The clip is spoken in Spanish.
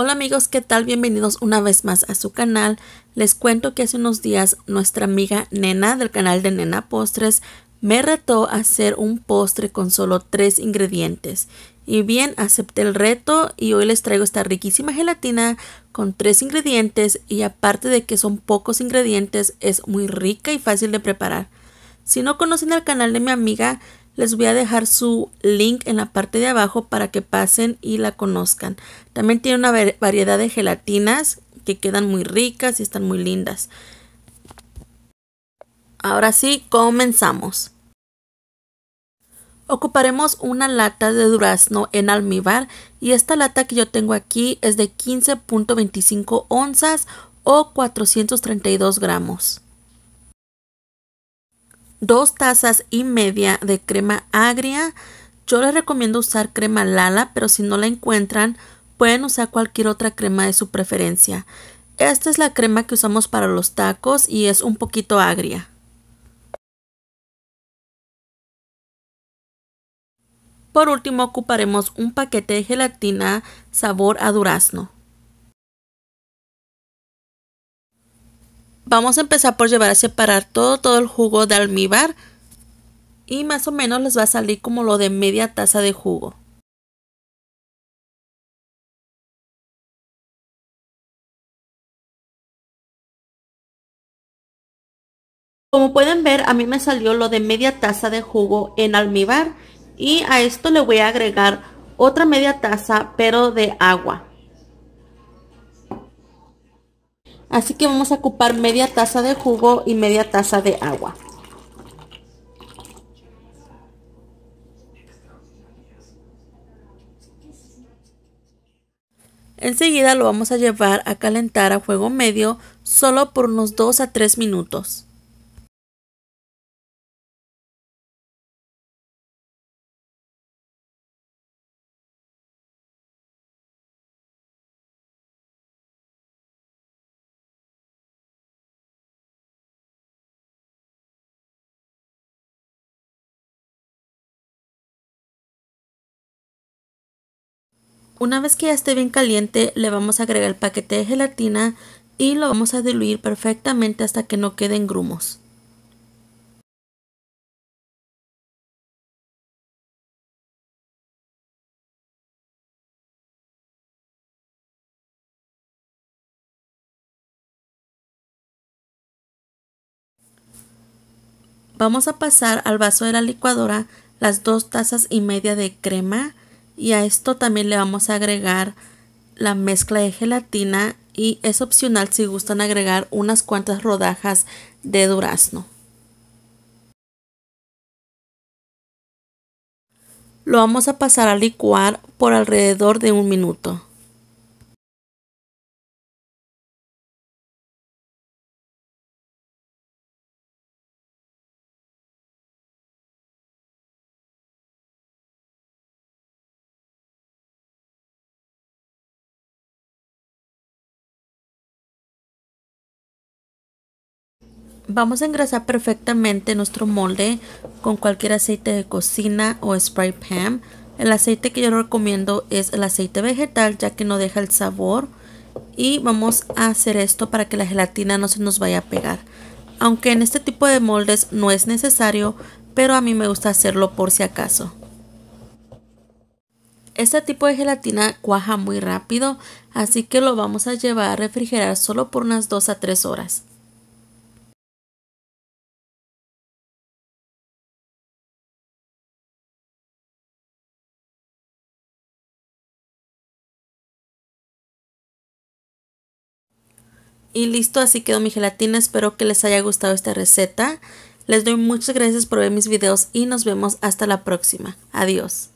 Hola amigos, ¿qué tal? Bienvenidos una vez más a su canal. Les cuento que hace unos días nuestra amiga Nena del canal de Nena Postres me retó a hacer un postre con solo tres ingredientes. Y bien, acepté el reto y hoy les traigo esta riquísima gelatina con tres ingredientes y aparte de que son pocos ingredientes es muy rica y fácil de preparar. Si no conocen el canal de mi amiga, les voy a dejar su link en la parte de abajo para que pasen y la conozcan. También tiene una variedad de gelatinas que quedan muy ricas y están muy lindas. Ahora sí, comenzamos. Ocuparemos una lata de durazno en almíbar y esta lata que yo tengo aquí es de 15.25 onzas o 432 gramos dos tazas y media de crema agria. Yo les recomiendo usar crema Lala, pero si no la encuentran, pueden usar cualquier otra crema de su preferencia. Esta es la crema que usamos para los tacos y es un poquito agria. Por último ocuparemos un paquete de gelatina sabor a durazno. Vamos a empezar por llevar a separar todo, todo el jugo de almíbar y más o menos les va a salir como lo de media taza de jugo. Como pueden ver, a mí me salió lo de media taza de jugo en almíbar y a esto le voy a agregar otra media taza pero de agua. Así que vamos a ocupar media taza de jugo y media taza de agua. Enseguida lo vamos a llevar a calentar a fuego medio solo por unos 2 a 3 minutos. Una vez que ya esté bien caliente, le vamos a agregar el paquete de gelatina y lo vamos a diluir perfectamente hasta que no queden grumos. Vamos a pasar al vaso de la licuadora las dos tazas y media de crema y a esto también le vamos a agregar la mezcla de gelatina y es opcional si gustan agregar unas cuantas rodajas de durazno. Lo vamos a pasar a licuar por alrededor de un minuto. Vamos a engrasar perfectamente nuestro molde con cualquier aceite de cocina o spray pan. El aceite que yo recomiendo es el aceite vegetal ya que no deja el sabor. Y vamos a hacer esto para que la gelatina no se nos vaya a pegar. Aunque en este tipo de moldes no es necesario, pero a mí me gusta hacerlo por si acaso. Este tipo de gelatina cuaja muy rápido, así que lo vamos a llevar a refrigerar solo por unas 2 a 3 horas. Y listo, así quedó mi gelatina. Espero que les haya gustado esta receta. Les doy muchas gracias por ver mis videos y nos vemos hasta la próxima. Adiós.